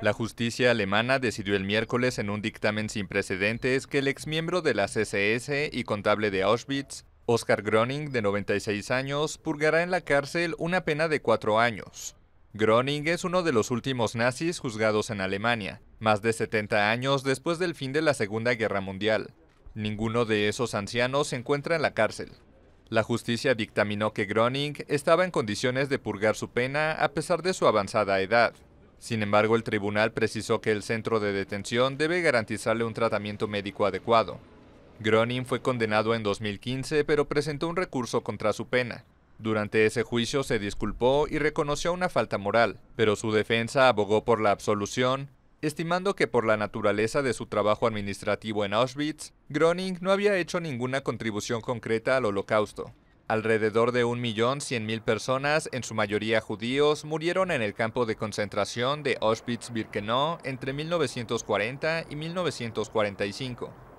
La justicia alemana decidió el miércoles en un dictamen sin precedentes que el exmiembro de la CSS y contable de Auschwitz, Oskar Groning, de 96 años, purgará en la cárcel una pena de cuatro años. Groning es uno de los últimos nazis juzgados en Alemania, más de 70 años después del fin de la Segunda Guerra Mundial. Ninguno de esos ancianos se encuentra en la cárcel. La justicia dictaminó que Groning estaba en condiciones de purgar su pena a pesar de su avanzada edad. Sin embargo, el tribunal precisó que el centro de detención debe garantizarle un tratamiento médico adecuado. Groning fue condenado en 2015, pero presentó un recurso contra su pena. Durante ese juicio se disculpó y reconoció una falta moral, pero su defensa abogó por la absolución, estimando que por la naturaleza de su trabajo administrativo en Auschwitz, Groning no había hecho ninguna contribución concreta al holocausto. Alrededor de 1.100.000 personas, en su mayoría judíos, murieron en el campo de concentración de Auschwitz-Birkenau entre 1940 y 1945.